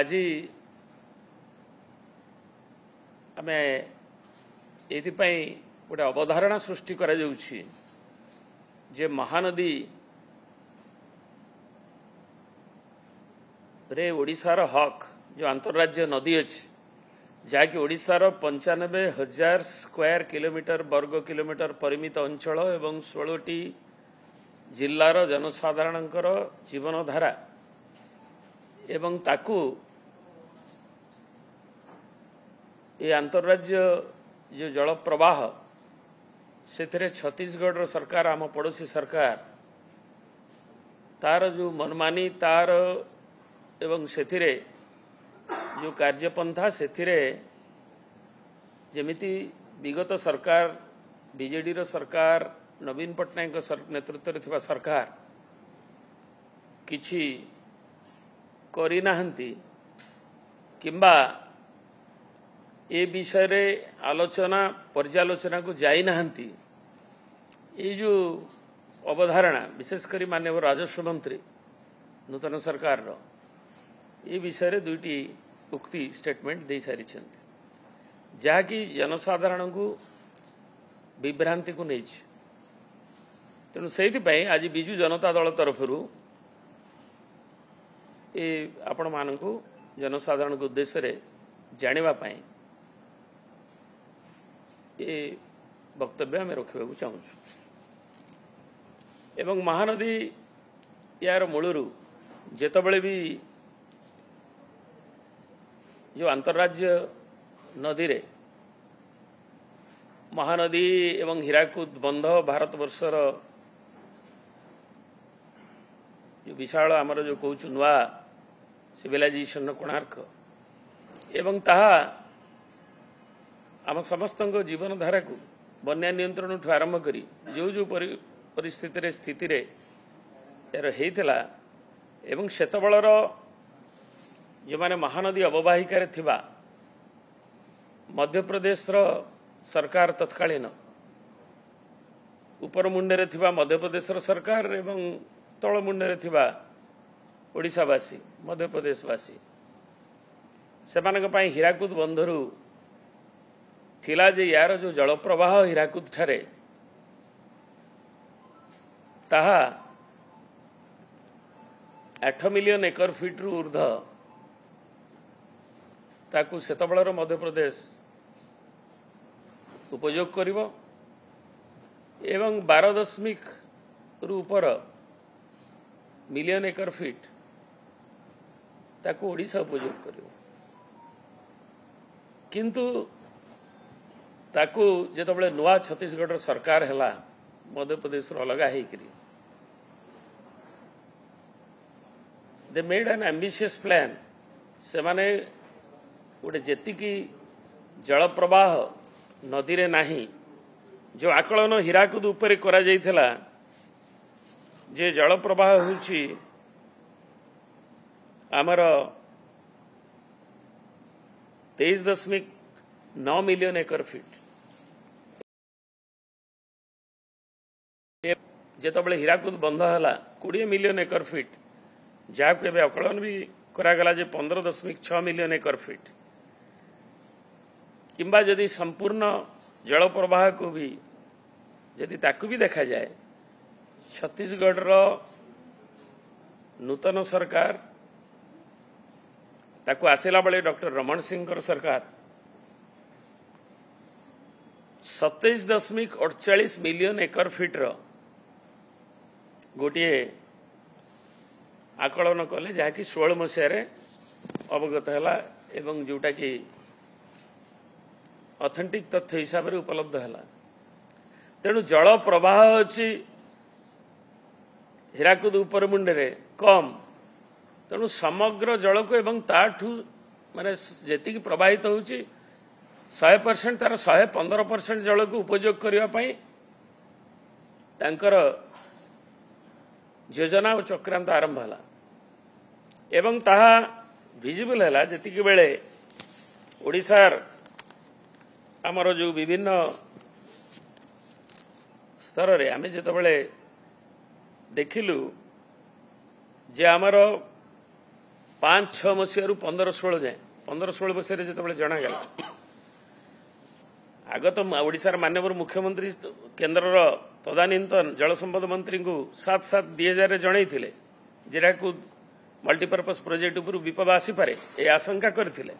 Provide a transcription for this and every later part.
ଆଜି ଆମେ ଏଥିପାଇଁ ଗୋଟେ ଅବଧାରଣା ସୃଷ୍ଟି କରାଯାଉଛି ଯେ ମହାନଦୀ ରେ ଓଡ଼ିଶାର ହକ୍ ଯେଉଁ ଆନ୍ତଃରାଜ୍ୟ ନଦୀ ଅଛି ଯାହାକି ଓଡ଼ିଶାର ପଞ୍ଚାନବେ ହଜାର ସ୍କୋୟାର କିଲୋମିଟର ବର୍ଗ କିଲୋମିଟର ପରିମିତ ଅଞ୍ଚଳ ଏବଂ ଷୋହଳଟି ଜିଲ୍ଲାର ଜନସାଧାରଣଙ୍କର ଜୀବନଧାରା ଏବଂ ତାକୁ ଏ ଆନ୍ତଃରାଜ୍ୟ ଯେଉଁ ଜଳ ପ୍ରବାହ ସେଥିରେ ଛତିଶଗଡ଼ର ସରକାର ଆମ ପଡ଼ୋଶୀ ସରକାର ତାର ଯେଉଁ ମନମାନି ତାର ଏବଂ ସେଥିରେ ଯେଉଁ କାର୍ଯ୍ୟପନ୍ଥା ସେଥିରେ ଯେମିତି ବିଗତ ସରକାର ବିଜେଡ଼ିର ସରକାର ନବୀନ ପଟ୍ଟନାୟକଙ୍କ ନେତୃତ୍ୱରେ ଥିବା ସରକାର କିଛି କରିନାହାନ୍ତି କିମ୍ବା ଏ ବିଷୟରେ ଆଲୋଚନା ପର୍ଯ୍ୟାଲୋଚନାକୁ ଯାଇନାହାନ୍ତି ଏଇ ଯେଉଁ ଅବଧାରଣା ବିଶେଷ କରି ମାନ୍ୟବର ରାଜସ୍ୱ ମନ୍ତ୍ରୀ ନୂତନ ସରକାରର ଏ ବିଷୟରେ ଦୁଇଟି ଉକ୍ତି ଷ୍ଟେଟମେଣ୍ଟ ଦେଇସାରିଛନ୍ତି ଯାହାକି ଜନସାଧାରଣଙ୍କୁ ବିଭ୍ରାନ୍ତିକୁ ନେଇଛି ତେଣୁ ସେଇଥିପାଇଁ ଆଜି ବିଜୁ ଜନତା ଦଳ ତରଫରୁ ଏ ଆପଣମାନଙ୍କୁ ଜନସାଧାରଣଙ୍କ ଉଦ୍ଦେଶ୍ୟରେ ଜାଣିବା ପାଇଁ ଏ ବକ୍ତବ୍ୟ ଆମେ ରଖିବାକୁ ଚାହୁଁଛୁ ଏବଂ ମହାନଦୀ ଏହାର ମୂଳରୁ ଯେତେବେଳେ ବି ଯେଉଁ ଆନ୍ତଃରାଜ୍ୟ ନଦୀରେ ମହାନଦୀ ଏବଂ ହୀରାକୁଦ ବନ୍ଧ ଭାରତବର୍ଷର ଯେଉଁ ବିଶାଳ ଆମର ଯେଉଁ କହୁଛୁ ନୂଆ ସିଭିଲାଇଜେସନର କୋଣାର୍କ ଏବଂ ତାହା ଆମ ସମସ୍ତଙ୍କ ଜୀବନଧାରାକୁ ବନ୍ୟା ନିୟନ୍ତ୍ରଣଠୁ ଆରମ୍ଭ କରି ଯେଉଁ ଯେଉଁ ପରିସ୍ଥିତିରେ ସ୍ଥିତିରେ ଏହାର ହେଇଥିଲା ଏବଂ ସେତେବେଳର ଯେଉଁମାନେ ମହାନଦୀ ଅବବାହିକାରେ ଥିବା ମଧ୍ୟପ୍ରଦେଶର ସରକାର ତତ୍କାଳୀନ ଉପର ମୁଣ୍ଡରେ ଥିବା ମଧ୍ୟପ୍ରଦେଶର ସରକାର ଏବଂ ତଳ ମୁଣ୍ଡରେ ଥିବା ଓଡ଼ିଶାବାସୀ ମଧ୍ୟପ୍ରଦେଶବାସୀ ସେମାନଙ୍କ ପାଇଁ ହୀରାକୁଦ ବନ୍ଧରୁ ଥିଲା ଯେ ୟାର ଯେଉଁ ଜଳପ୍ରବାହ ହୀରାକୁଦଠାରେ ତାହା ଆଠ ମିଲିୟନ ଏକର ଫିଟ୍ରୁ ଉର୍ଦ୍ଧ ତାକୁ ସେତେବେଳର ମଧ୍ୟପ୍ରଦେଶ ଉପଯୋଗ କରିବ ଏବଂ ବାର ଦଶମିକରୁ ଉପର ମିଲିୟନ ଏକର ଫିଟ୍ ତାକୁ ଓଡ଼ିଶା ଉପଯୋଗ କରିବ କିନ୍ତୁ ତାକୁ ଯେତେବେଳେ ନୂଆ ଛତିଶଗଡ଼ର ସରକାର ହେଲା ମଧ୍ୟପ୍ରଦେଶରୁ ଅଲଗା ହୋଇକରି ଦେ ମେଡ୍ ଆନ୍ ଆମ୍ବିସିୟସ୍ ପ୍ଲାନ୍ ସେମାନେ ଗୋଟେ ଯେତିକି ଜଳପ୍ରବାହ ନଦୀରେ ନାହିଁ ଯେଉଁ ଆକଳନ ହୀରାକୁଦ ଉପରେ କରାଯାଇଥିଲା ଯେ ଜଳପ୍ରବାହ ହେଉଛି ଆମର ତେଇଶ ଦଶମିକ 9 million acre feet ଯେତେବେଳେ ହୀରାକୁଦ ବନ୍ଧ ହେଲା କୋଡ଼ିଏ ମିଲିୟନ ଏକର ଫିଟ୍ ଯାହାକୁ ଏବେ ଆକଳନ ବି କରାଗଲା ଯେ ପନ୍ଦର ଦଶମିକ ଛଅ ମିଲିୟନ ଏକର ଫିଟ୍ କିମ୍ବା ଯଦି ସମ୍ପୂର୍ଣ୍ଣ ଜଳ ପ୍ରବାହକୁ ବି ଯଦି ତାକୁ ବି ଦେଖାଯାଏ ଛତିଶଗଡ଼ର ନୂତନ ସରକାର ତାକୁ ଆସିଲା ବେଳେ ଡକ୍ଟର ରମଣ ସିଂଙ୍କର ସରକାର ସତେଇଶ ଦଶମିକ ଅଡ଼ଚାଳିଶ ମିଲିୟନ ଏକର ଫିଟ୍ର ଗୋଟିଏ ଆକଳନ କଲେ ଯାହାକି ଷୋହଳ ମସିହାରେ ଅବଗତ ହେଲା ଏବଂ ଯେଉଁଟାକି ଅଥେଣ୍ଟିକ ତଥ୍ୟ ହିସାବରେ ଉପଲବ୍ଧ ହେଲା ତେଣୁ ଜଳ ପ୍ରବାହ ଅଛି ହୀରାକୁଦ ଉପର ମୁଣ୍ଡରେ କମ୍ ତେଣୁ ସମଗ୍ର ଜଳକୁ ଏବଂ ତାଠୁ ମାନେ ଯେତିକି ପ୍ରବାହିତ ହେଉଛି ଶହେ ପରସେଣ୍ଟ ତାର ଶହେ ପନ୍ଦର ପରସେଣ୍ଟ ଜଳକୁ ଉପଯୋଗ କରିବା ପାଇଁ ତାଙ୍କର ଯୋଜନା ଓ ଚକ୍ରାନ୍ତ ଆରମ୍ଭ ହେଲା ଏବଂ ତାହା ଭିଜିବୁଲ୍ ହେଲା ଯେତିକି ବେଳେ ଓଡ଼ିଶାର ଆମର ଯେଉଁ ବିଭିନ୍ନ ସ୍ତରରେ ଆମେ ଯେତେବେଳେ ଦେଖିଲୁ ଯେ ଆମର ପାଞ୍ଚ ଛଅ ମସିହାରୁ ପନ୍ଦର ଷୋହଳ ଯାଏଁ ପନ୍ଦର ଷୋହଳ ମସିହାରେ ଯେତେବେଳେ ଜଣାଗଲା ଆଗତ ଓଡ଼ିଶାର ମାନ୍ୟବର ମୁଖ୍ୟମନ୍ତ୍ରୀ କେନ୍ଦ୍ରର ତଦାନୀନ୍ତନ ଜଳସମ୍ପଦ ମନ୍ତ୍ରୀଙ୍କୁ ସାତ ସାତ ଦୁଇ ହଜାରରେ ଜଣାଇଥିଲେ ଯେଉଁଟାକୁ ମଲ୍ଟିପର୍ପଜ୍ ପ୍ରୋଜେକ୍ଟ ଉପରୁ ବିପଦ ଆସିପାରେ ଏ ଆଶଙ୍କା କରିଥିଲେ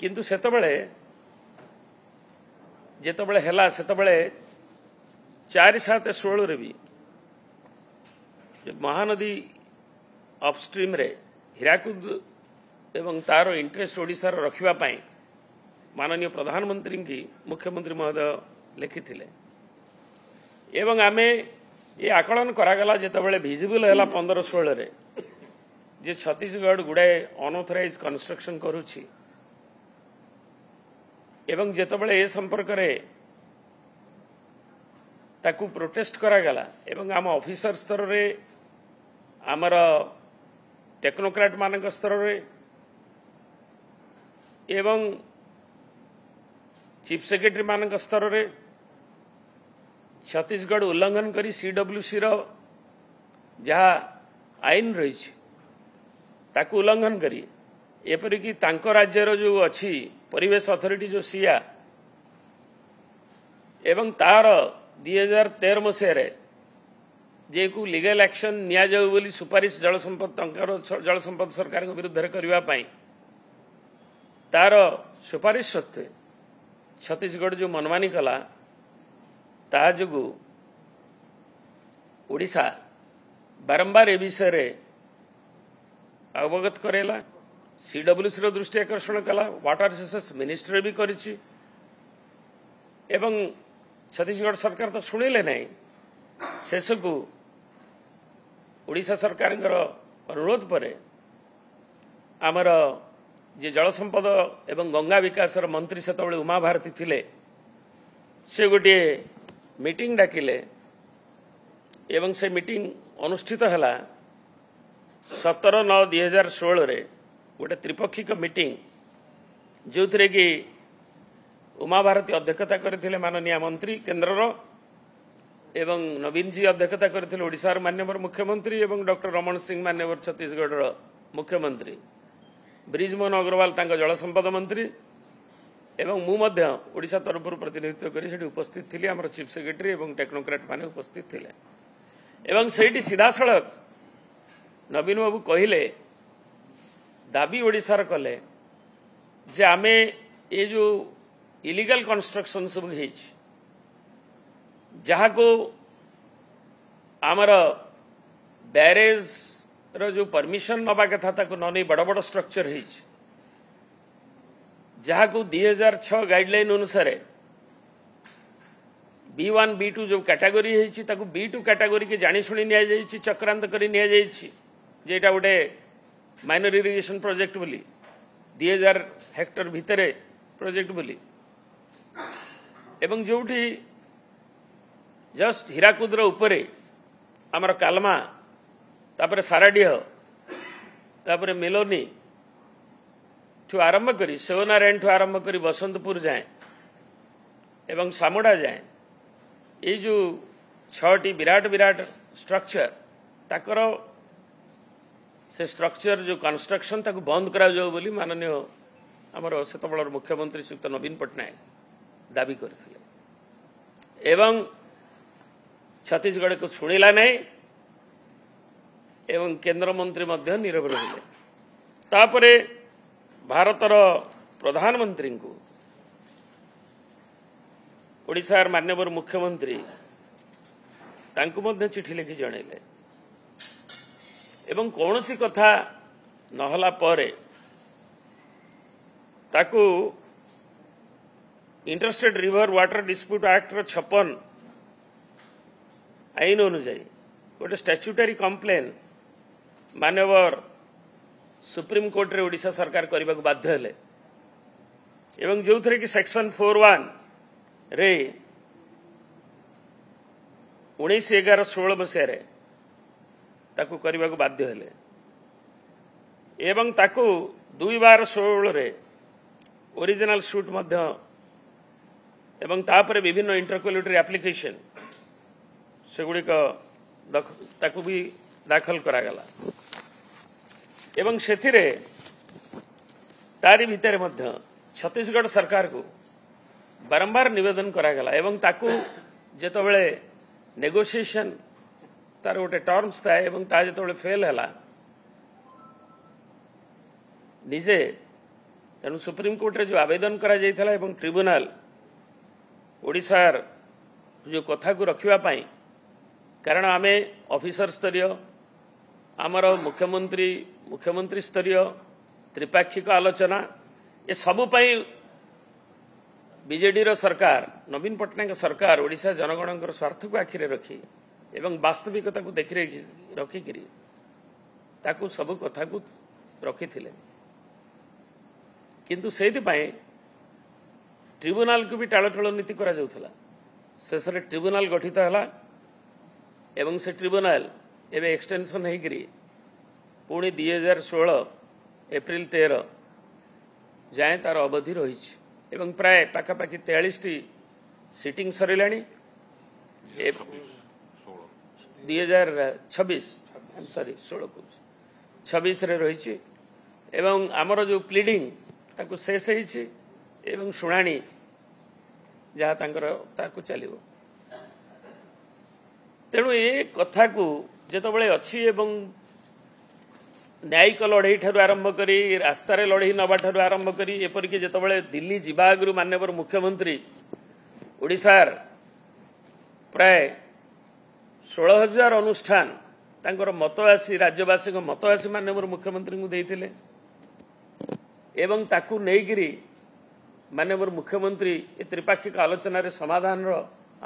କିନ୍ତୁ ସେତେବେଳେ ଯେତେବେଳେ ହେଲା ସେତେବେଳେ ଚାରି ସାତ ଷୋହଳରେ ବି ମହାନଦୀ ଅପ୍ଷ୍ଟ୍ରିମ୍ରେ ହୀରାକୁଦ ଏବଂ ତାର ଇଣ୍ଟରେଷ୍ଟ ଓଡ଼ିଶାର ରଖିବା ପାଇଁ ମାନନୀୟ ପ୍ରଧାନମନ୍ତ୍ରୀଙ୍କୁ ମୁଖ୍ୟମନ୍ତ୍ରୀ ମହୋଦୟ ଲେଖିଥିଲେ ଏବଂ ଆମେ ଏ ଆକଳନ କରାଗଲା ଯେତେବେଳେ ଭିଜିବୁଲ୍ ହେଲା ପନ୍ଦର ଷୋହଳରେ ଯେ ଛତିଶଗଡ଼ ଗୁଡ଼ାଏ ଅନଅଥରାଇଜ କନଷ୍ଟ୍ରକ୍ସନ୍ କରୁଛି ଏବଂ ଯେତେବେଳେ ଏ ସମ୍ପର୍କରେ ତାକୁ ପ୍ରୋଟେଷ୍ଟ କରାଗଲା ଏବଂ ଆମ ଅଫିସର ସ୍ତରରେ ଆମର ଟେକ୍ନୋକ୍ରାଟ ମାନଙ୍କ ସ୍ତରରେ ଏବଂ ଚିଫ୍ ସେକ୍ରେଟେରୀମାନଙ୍କ ସ୍ତରରେ ଛତିଶଗଡ଼ ଉଲ୍ଲଙ୍ଘନ କରି ସିଡବ୍ଲ୍ୟୁସିର ଯାହା ଆଇନ ରହିଛି ତାକୁ ଉଲ୍ଲଙ୍ଘନ କରି ଏପରିକି ତାଙ୍କ ରାଜ୍ୟର ଯେଉଁ ଅଛି ପରିବେଶ ଅଥରିଟି ଯେଉଁ ସିଆ ଏବଂ ତାର ଦୁଇ ହଜାର ତେର ମସିହାରେ ଯିଏକୁ ଲିଗାଲ ଆକ୍ସନ ନିଆଯାଉ ବୋଲି ସୁପାରିଶ ଜଳସମ୍ପଦ ତାଙ୍କର ଜଳସମ୍ପଦ ସରକାରଙ୍କ ବିରୁଦ୍ଧରେ କରିବା ପାଇଁ ତାର ସୁପାରିଶ ସତ୍ତ୍ୱେ ଛତିଶଗଡ଼ ଯେଉଁ ମନମାନି କଲା ତାହା ଯୋଗୁଁ ଓଡ଼ିଶା ବାରମ୍ବାର ଏ ବିଷୟରେ ଅବଗତ କରାଇଲା ସିଡବ୍ଲ୍ୟୁସିର ଦୃଷ୍ଟି ଆକର୍ଷଣ କଲା ୱାଟର ରିସୋର୍ସେସ୍ ମିନିଷ୍ଟର ବି କରିଛି ଏବଂ ଛତିଶଗଡ଼ ସରକାର ତ ଶୁଣିଲେ ନାହିଁ ଶେଷକୁ ଓଡ଼ିଶା ସରକାରଙ୍କର ଅନୁରୋଧ ପରେ ଆମର ଯେ ଜଳସମ୍ପଦ ଏବଂ ଗଙ୍ଗା ବିକାଶର ମନ୍ତ୍ରୀ ସେତେବେଳେ ଉମା ଭାରତୀ ଥିଲେ ସେ ଗୋଟିଏ ମିଟିଂ ଡାକିଲେ ଏବଂ ସେ ମିଟିଂ ଅନୁଷ୍ଠିତ ହେଲା ସତର ନଅ ଦୁଇ ହଜାର ଷୋହଳରେ ଗୋଟିଏ ତ୍ରିପକ୍ଷିକ ମିଟିଂ ଯେଉଁଥିରେ କି ଉମା ଭାରତୀ ଅଧ୍ୟକ୍ଷତା କରିଥିଲେ ମାନନୀୟ ମନ୍ତ୍ରୀ କେନ୍ଦ୍ରର ଏବଂ ନବୀନଜୀ ଅଧ୍ୟକ୍ଷତା କରିଥିଲେ ଓଡ଼ିଶାର ମାନ୍ୟବର ମୁଖ୍ୟମନ୍ତ୍ରୀ ଏବଂ ଡକ୍ଟର ରମଣ ସିଂ ମାନ୍ୟବର ଛତିଶଗଡ଼ର ମୁଖ୍ୟମନ୍ତ୍ରୀ ବ୍ରିଜମୋହନ ଅଗ୍ରୱାଲ ତାଙ୍କ ଜଳସମ୍ପଦ ମନ୍ତ୍ରୀ ଏବଂ ମୁଁ ମଧ୍ୟ ଓଡ଼ିଶା ତରଫରୁ ପ୍ରତିନିଧିତ୍ୱ କରି ସେଠି ଉପସ୍ଥିତ ଥିଲି ଆମର ଚିଫ୍ ସେକ୍ରେଟେରୀ ଏବଂ ଟେକ୍ନୋକ୍ରାଟମାନେ ଉପସ୍ଥିତ ଥିଲେ ଏବଂ ସେଇଠି ସିଧାସଳଖ ନବୀନ ବାବୁ କହିଲେ ଦାବି ଓଡ଼ିଶାର କଲେ ଯେ ଆମେ ଏ ଯେଉଁ ଇଲିଗାଲ କନଷ୍ଟ୍ରକ୍ସନ୍ ସବୁ ହେଇଛି ଯାହାକୁ ଆମର ବ୍ୟାରେଜ୍ ର ଯେଉଁ ପରମିଶନ ନେବା କଥା ତାକୁ ନ ନେଇ ବଡ଼ ବଡ଼ ଷ୍ଟ୍ରକ୍ଚର ହେଇଛି ଯାହାକୁ ଦୁଇ ହଜାର ଛଅ ଗାଇଡଲାଇନ୍ ଅନୁସାରେ বি ওয়ান বি টু যে ক্যাটাগোরি হয়েছে তাকে বি টু ক্যাটাগোরিকে জাশুনি নিয়েছি চক্রান্ত করে নিয়েছি যে এটা গোটে মাইনর ইরিগেশন প্রোজেক্ট বলে দুই হাজার হেক্টর ভিতরে প্রোজেক্ট বলে এবং যেটি জস্ট হীরাকুদর উপরে আমার কালমা ତାପରେ ସାରାଡିହ ତାପରେ ମେଲୋନିଠୁ ଆରମ୍ଭ କରି ସେଓନାରାୟଣଠୁ ଆରମ୍ଭ କରି ବସନ୍ତପୁର ଯାଏଁ ଏବଂ ସାମୁଡ଼ା ଯାଏଁ ଏଇ ଯେଉଁ ଛଅଟି ବିରାଟ ବିରାଟ ଷ୍ଟ୍ରକ୍ଚର ତାଙ୍କର ସେ ଷ୍ଟ୍ରକ୍ଚର ଯେଉଁ କନଷ୍ଟ୍ରକ୍ସନ୍ ତାକୁ ବନ୍ଦ କରାଯାଉ ବୋଲି ମାନନୀୟ ଆମର ସେତେବେଳର ମୁଖ୍ୟମନ୍ତ୍ରୀ ଶ୍ରୀଯୁକ୍ତ ନବୀନ ପଟ୍ଟନାୟକ ଦାବି କରିଥିଲେ ଏବଂ ଛତିଶଗଡ଼କୁ ଶୁଣିଲା ନାହିଁ ଏବଂ କେନ୍ଦ୍ରମନ୍ତ୍ରୀ ମଧ୍ୟ ନିରବ ରହିଲେ ତାପରେ ଭାରତର ପ୍ରଧାନମନ୍ତ୍ରୀଙ୍କୁ ଓଡ଼ିଶାର ମାନ୍ୟବର ମୁଖ୍ୟମନ୍ତ୍ରୀ ତାଙ୍କୁ ମଧ୍ୟ ଚିଠି ଲେଖି ଜଣାଇଲେ ଏବଂ କୌଣସି କଥା ନହେଲା ପରେ ତାକୁ ଇଣ୍ଟରଷ୍ଟେଟ୍ ରିଭର ୱାଟର ଡିସ୍ପ୍ୟୁଟ୍ ଆକ୍ଟର ଛପନ ଆଇନ ଅନୁଯାୟୀ ଗୋଟିଏ ଷ୍ଟାଚ୍ୟୁଟାରୀ କମ୍ପ୍ଲେନ୍ मान्यवर सुप्रिमकोर्ट्रा सरकार गरेको बाध्यहेक फोर वान् उगार षो मसहार बाध्यहे दुई बार षो ओरिजिनाल सुट विभिन्न इन्टरक आप्लिकेसन सबै दाखल गरा ଏବଂ ସେଥିରେ ତାରି ଭିତରେ ମଧ୍ୟ ଛତିଶଗଡ଼ ସରକାରକୁ ବାରମ୍ବାର ନିବେଦନ କରାଗଲା ଏବଂ ତାକୁ ଯେତେବେଳେ ନେଗୋସିଏସନ୍ ତାର ଗୋଟେ ଟର୍ମସ୍ ଥାଏ ଏବଂ ତା ଯେତେବେଳେ ଫେଲ୍ ହେଲା ନିଜେ ତେଣୁ ସୁପ୍ରିମକୋର୍ଟରେ ଯେଉଁ ଆବେଦନ କରାଯାଇଥିଲା ଏବଂ ଟ୍ରିବ୍ୟୁନାଲ ଓଡ଼ିଶାର ଯେଉଁ କଥାକୁ ରଖିବା ପାଇଁ କାରଣ ଆମେ ଅଫିସର ସ୍ତରୀୟ ଆମର ମୁଖ୍ୟମନ୍ତ୍ରୀ ମୁଖ୍ୟମନ୍ତ୍ରୀ ସ୍ତରୀୟ ତ୍ରିପାକ୍ଷିକ ଆଲୋଚନା ଏସବୁ ପାଇଁ ବିଜେଡ଼ିର ସରକାର ନବୀନ ପଟ୍ଟନାୟକ ସରକାର ଓଡ଼ିଶା ଜନଗଣଙ୍କର ସ୍ୱାର୍ଥକୁ ଆଖିରେ ରଖି ଏବଂ ବାସ୍ତବିକତାକୁ ଦେଖି ରଖିକିରି ତାକୁ ସବୁ କଥାକୁ ରଖିଥିଲେ କିନ୍ତୁ ସେଇଥିପାଇଁ ଟ୍ରିବ୍ୟୁନାଲକୁ ବି ଟାଳଟଳ ନୀତି କରାଯାଉଥିଲା ଶେଷରେ ଟ୍ରିବ୍ୟୁନାଲ ଗଠିତ ହେଲା ଏବଂ ସେ ଟ୍ରିବ୍ୟୁନାଲ ଏବେ ଏକ୍ସଟେନସନ ହୋଇକରି ପୁଣି ଦୁଇ ହଜାର ଷୋହଳ ଏପ୍ରିଲ ତେର ଯାଏଁ ତାର ଅବଧି ରହିଛି ଏବଂ ପ୍ରାୟ ପାଖାପାଖି ତେୟାଳିଶଟି ସିଟିଂ ସରିଲାଣି ଦୁଇ ହଜାର ଛବିଶ ସରି ଷୋହଳ କହୁଛି ଛବିଶରେ ରହିଛି ଏବଂ ଆମର ଯେଉଁ ପ୍ଲିଡିଂ ତାକୁ ଶେଷ ହେଇଛି ଏବଂ ଶୁଣାଣି ଯାହା ତାଙ୍କର ତାକୁ ଚାଲିବ ତେଣୁ ଏ କଥାକୁ ଯେତେବେଳେ ଅଛି ଏବଂ ନ୍ୟାୟିକ ଲଢ଼େଇ ଠାରୁ ଆରମ୍ଭ କରି ରାସ୍ତାରେ ଲଢ଼େଇ ନେବା ଠାରୁ ଆରମ୍ଭ କରି ଏପରିକି ଯେତେବେଳେ ଦିଲ୍ଲୀ ଯିବା ଆଗରୁ ମାନ୍ୟବର ମୁଖ୍ୟମନ୍ତ୍ରୀ ଓଡ଼ିଶାର ପ୍ରାୟ ଷୋହଳ ହଜାର ଅନୁଷ୍ଠାନ ତାଙ୍କର ମତବାସୀ ରାଜ୍ୟବାସୀଙ୍କ ମତବାସୀ ମାନ୍ୟବର ମୁଖ୍ୟମନ୍ତ୍ରୀଙ୍କୁ ଦେଇଥିଲେ ଏବଂ ତାକୁ ନେଇକରି ମାନ୍ୟବର ମୁଖ୍ୟମନ୍ତ୍ରୀ ଏ ତ୍ରିପାକ୍ଷିକ ଆଲୋଚନାରେ ସମାଧାନର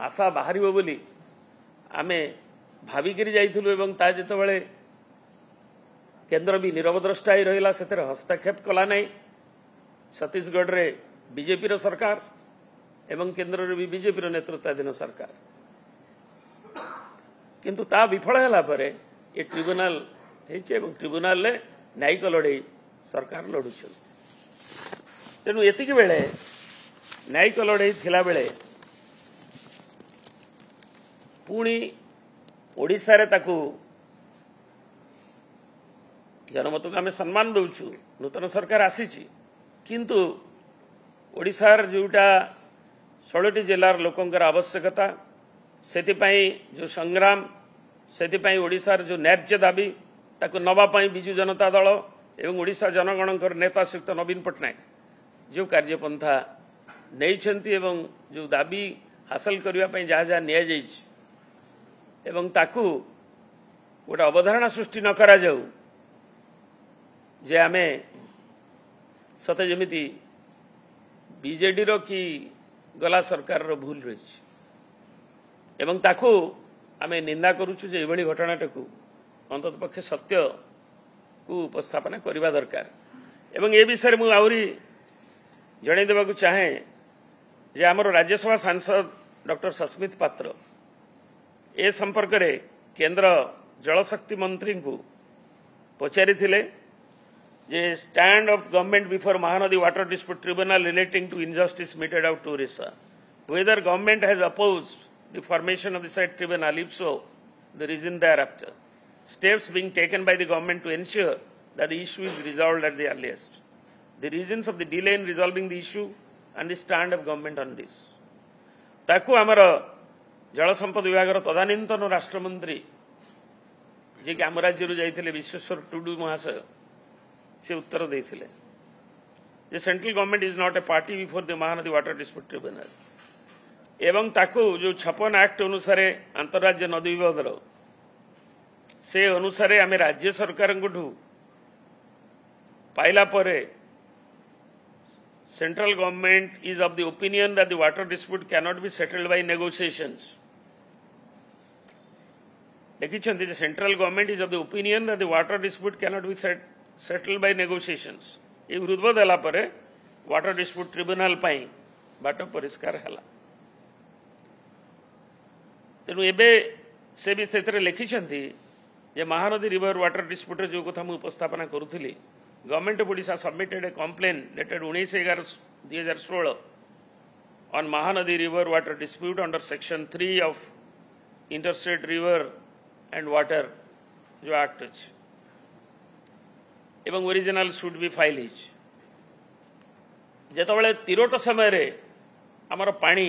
ଆଶା ବାହାରିବ ବୋଲି ଆମେ ଭାବିକରି ଯାଇଥିଲୁ ଏବଂ ତା ଯେତେବେଳେ କେନ୍ଦ୍ର ବି ନିରବଦ୍ରଷ୍ଟା ହୋଇ ରହିଲା ସେଥିରେ ହସ୍ତକ୍ଷେପ କଲା ନାହିଁ ଛତିଶଗଡ଼ରେ ବିଜେପିର ସରକାର ଏବଂ କେନ୍ଦ୍ରରେ ବି ବିଜେପିର ନେତୃତ୍ୱାଧୀନ ସରକାର କିନ୍ତୁ ତା ବିଫଳ ହେଲା ପରେ ଏ ଟ୍ରିବ୍ୟୁନାଲ ହେଇଛି ଏବଂ ଟ୍ରିବ୍ୟୁନାଲରେ ନ୍ୟାୟିକ ଲଢ଼େଇ ସରକାର ଲଢ଼ୁଛନ୍ତି ତେଣୁ ଏତିକି ବେଳେ ନ୍ୟାୟିକ ଲଢ଼େଇ ଥିଲାବେଳେ ପୁଣି ଓଡ଼ିଶାରେ ତାକୁ জনমতকে আমি সম্মান দেছু নূতন সরকার আসিছি কিন্তু ওড়িশার যেটা ষোলটি জেলার লোকঙ্কর আবশ্যকতা সেপাই যে সংগ্রাম সেপাই ওড়িশার যে ন্যায্য দাবি তাকে নেওয়া বিজু জনতা দল এবং ওড়িশা জনগণঙ্কর নেতা শ্রীযুক্ত নবীন পট্টনাক যে কার্যপন্থা ନେଇଛନ୍ତି ଏବଂ ଯେଉଁ ଦାବି ହାସଲ କରିବା ପାଇଁ ଯାହା ଯାହା ନିଆଯାଇଛି ଏବଂ ତାକୁ ଗୋଟେ ଅବଧାରଣା ସୃଷ୍ଟି ନ କରାଯାଉ जे सत जति बीजेडी रो कि गला सुल् निन्दाभरि घटनाटा अन्तपक्ष सत्यू उपस्पना विषय म आउरी जे चाहे आम राज्यसभा सांसद डक्टर सस्मित पात्र ए सम्पर्कले केन्द्र जलशक्ति मन्त्री पचारिले The stand of government before Mahanadi Water Dispute Tribunal relating to injustice meted out to Orissa. Whether government has opposed the formation of the said tribunal, if so, the reason thereafter. Steps being taken by the government to ensure that the issue is resolved at the earliest. The reasons of the delay in resolving the issue and the stand of government on this. ତାକୁ ଆମର ଜଳସମ୍ପଦ ବିଭାଗର ତଦାନୀନ୍ତନ ରାଷ୍ଟ୍ରମନ୍ତ୍ରୀ ଯିଏକି ଆମ ରାଜ୍ୟରୁ ଯାଇଥିଲେ ବିଶ୍ୱେଶ୍ୱର ଟୁଡୁ ମହାଶୟ ସେ ଉତ୍ତର ଦେଇଥିଲେ ଯେ central government is not a party before the Mahanadi water district tribunal ଏବଂ ତାକୁ ଯେଉଁ ଛପନ ଆକ୍ଟ ଅନୁସାରେ ଆନ୍ତଃରାଜ୍ୟ ନଦୀ ବିବାଦର ସେ ଅନୁସାରେ ଆମେ ରାଜ୍ୟ ସରକାରଙ୍କଠୁ ପାଇଲା ପରେ central government is of the opinion that the water dispute cannot be settled by negotiations. Lekhichandi, the central government is of the opinion that the water dispute cannot be set, य नेगोसिएशन एवढे water dispute tribunal लिखिंट जे Mahanadi water dispute जो कथा मुझे उपस्थन करुली government of ओडा सबमिटेड ए डेटेड उन्नीस एगार दुई हजार षोळ अन् Mahanadi river water dispute under section three of and water जो आक्ट अच्छे ଏବଂ ଓରିଜିନାଲ୍ ସୁଟ୍ ବି ଫାଇଲ୍ ହେଇଛି ଯେତେବେଳେ ତିରୋଟ ସମୟରେ ଆମର ପାଣି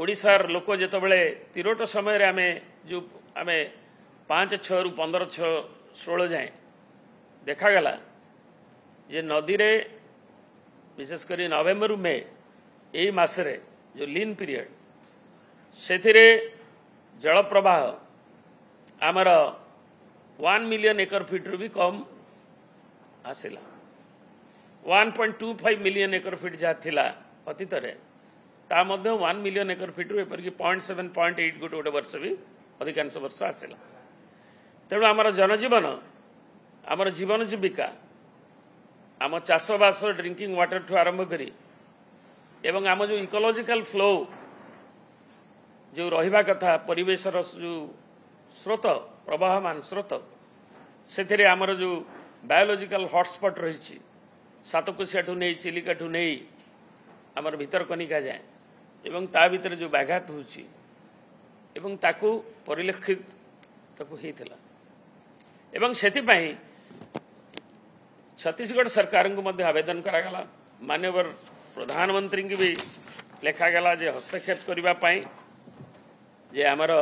ଓଡ଼ିଶାର ଲୋକ ଯେତେବେଳେ ତିରୋଟ ସମୟରେ ଆମେ ଯେଉଁ ଆମେ ପାଞ୍ଚ ଛଅରୁ ପନ୍ଦର ଛଅ ଷୋହଳ ଯାଏଁ ଦେଖାଗଲା ଯେ ନଦୀରେ ବିଶେଷ କରି ନଭେମ୍ବରରୁ ମେ ଏହି ମାସରେ ଯେଉଁ ଲିନ୍ ପିରିୟଡ଼ ସେଥିରେ ଜଳପ୍ରବାହ ଆମର ୱାନ୍ ମିଲିୟନ୍ ଏକର ଫିଟ୍ରୁ ବି କମ୍ ଆସିଲା one point two five million acre feet ଯାହା ଥିଲା ଅତୀତରେ ତା ମଧ୍ୟ ୱାନ୍ ମିଲିୟନ୍ ଏକର ଫିଟ୍ରୁ ଏପରିକି ପଏଣ୍ଟ ସେଭେନ୍ ପଏଣ୍ଟ ଏଇଟ୍ ଗୋଟେ ଗୋଟେ ବର୍ଷ ବି ଅଧିକାଂଶ ବର୍ଷ ଆସିଲା ତେଣୁ ଆମର ଜନଜୀବନ ଆମର ଜୀବନ ଜୀବିକା ଆମ ଚାଷବାସ ଡ୍ରିଙ୍କିଂ ୱାଟରଠୁ ଆରମ୍ଭ କରି ଏବଂ ଆମ ଯେଉଁ ଇକୋଲୋଜିକାଲ୍ ଫ୍ଲୋ ଯେଉଁ ରହିବା କଥା ପରିବେଶର ଯେଉଁ ସ୍ରୋତ ପ୍ରବାହମାନ ସ୍ରୋତ ସେଥିରେ ଆମର ଯେଉଁ ବାୟୋଲୋଜିକାଲ ହଟ୍ସ୍ପଟ୍ ରହିଛି ସାତକୋଶିଆଠୁ ନେଇ ଚିଲିକାଠୁ ନେଇ ଆମର ଭିତରକନିକା ଯାଏ ଏବଂ ତା ଭିତରେ ଯେଉଁ ବ୍ୟାଘାତ ହେଉଛି ଏବଂ ତାକୁ ପରିଲକ୍ଷିତ ତାକୁ ହେଇଥିଲା ଏବଂ ସେଥିପାଇଁ ଛତିଶଗଡ଼ ସରକାରଙ୍କୁ ମଧ୍ୟ ଆବେଦନ କରାଗଲା ମାନ୍ୟବର ପ୍ରଧାନମନ୍ତ୍ରୀଙ୍କୁ ବି ଲେଖାଗଲା ଯେ ହସ୍ତକ୍ଷେପ କରିବା ପାଇଁ ଯେ ଆମର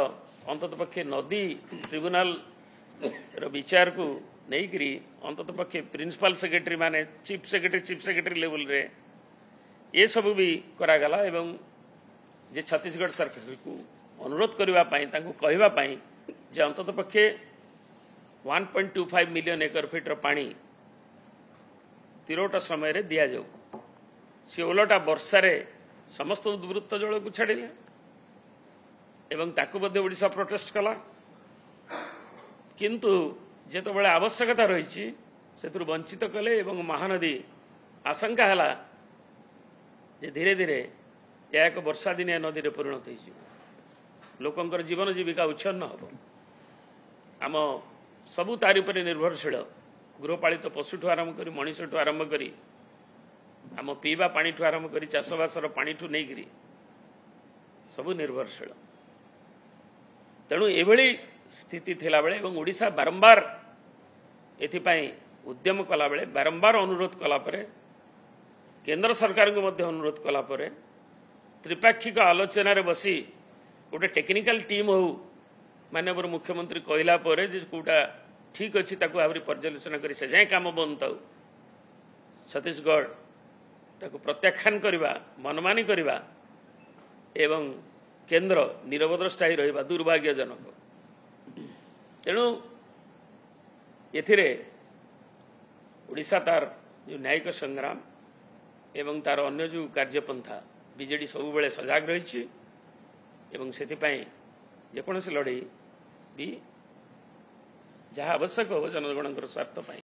ଅନ୍ତତପକ୍ଷେ ନଦୀ ଟ୍ରିବ୍ୟୁନାଲର ବିଚାରକୁ ନେଇକରି ଅନ୍ତତପକ୍ଷେ ପ୍ରିନ୍ସିପାଲ ସେକ୍ରେଟାରୀମାନେ ଚିଫ୍ ସେକ୍ରେଟାରୀ ଚିଫ୍ ସେକ୍ରେଟାରୀ ଲେବୁଲରେ ଏସବୁ ବି କରାଗଲା ଏବଂ ଯେ ଛତିଶଗଡ଼ ସରକାରକୁ ଅନୁରୋଧ କରିବା ପାଇଁ ତାଙ୍କୁ କହିବା ପାଇଁ ଯେ ଅନ୍ତତପକ୍ଷେ one point two five million acre ଫିଟ୍ର ପାଣି ତିରୋଟ ସମୟରେ ଦିଆଯାଉ ସେ ଓଲଟା ବର୍ଷାରେ ସମସ୍ତ ଦୁବୃତ୍ତ ଜଳକୁ ଛାଡ଼ିଲେ ଏବଂ ତାକୁ ମଧ୍ୟ ଓଡ଼ିଶା ପ୍ରୋଟେଷ୍ଟ କଲା କିନ୍ତୁ ଯେତେବେଳେ ଆବଶ୍ୟକତା ରହିଛି ସେଥିରୁ ବଞ୍ଚିତ କଲେ ଏବଂ ମହାନଦୀ ଆଶଙ୍କା ହେଲା ଯେ ଧୀରେ ଧୀରେ ଏହା ଏକ ବର୍ଷାଦିନିଆ ନଦୀରେ ପରିଣତ ହୋଇଯିବ ଲୋକଙ୍କର ଜୀବନ ଜୀବିକା ଉଚ୍ଛନ୍ନ ହେବ ଆମ ସବୁ ତାରି ଉପରେ ନିର୍ଭରଶୀଳ ଗୃହପାଳିତ ପଶୁଠୁ ଆରମ୍ଭ କରି ମଣିଷଠୁ ଆରମ୍ଭ କରି ଆମ ପିଇବା ପାଣିଠୁ ଆରମ୍ଭ କରି ଚାଷବାସର ପାଣିଠୁ ନେଇକରି ସବୁ ନିର୍ଭରଶୀଳ ତେଣୁ ଏଭଳି ସ୍ଥିତି ଥିଲାବେଳେ ଏବଂ ଓଡ଼ିଶା ବାରମ୍ବାର ଏଥିପାଇଁ ଉଦ୍ୟମ କଲାବେଳେ ବାରମ୍ବାର ଅନୁରୋଧ କଲାପରେ କେନ୍ଦ୍ର ସରକାରଙ୍କୁ ମଧ୍ୟ ଅନୁରୋଧ କଲା ପରେ ତ୍ରିପାକ୍ଷିକ ଆଲୋଚନାରେ ବସି ଗୋଟେ ଟେକ୍ନିକାଲ ଟିମ୍ ହେଉ ମାନ୍ୟବର ମୁଖ୍ୟମନ୍ତ୍ରୀ କହିଲା ପରେ ଯେ କେଉଁଟା ଠିକ୍ ଅଛି ତାକୁ ଆହୁରି ପର୍ଯ୍ୟାଲୋଚନା କରି ସେ ଯାଏଁ କାମ ବନ୍ଦ ଥାଉ ଛତିଶଗଡ଼ ତାକୁ ପ୍ରତ୍ୟାଖ୍ୟାନ କରିବା ମନମାନି କରିବା ଏବଂ କେନ୍ଦ୍ର ନିରବଦ୍ରଷ୍ଟାହୀ ରହିବା ଦୁର୍ଭାଗ୍ୟଜନକ ତେଣୁ ଏଥିରେ ଓଡ଼ିଶା ତାର ଯେଉଁ ନ୍ୟାୟିକ ସଂଗ୍ରାମ ଏବଂ ତାର ଅନ୍ୟ ଯେଉଁ କାର୍ଯ୍ୟପନ୍ଥା ବିଜେଡ଼ି ସବୁବେଳେ ସଜାଗ ରହିଛି ଏବଂ ସେଥିପାଇଁ ଯେକୌଣସି ଲଢ଼େଇ ବି ଯାହା ଆବଶ୍ୟକ ହେବ ଜନଗଣଙ୍କର ସ୍ୱାର୍ଥ ପାଇଁ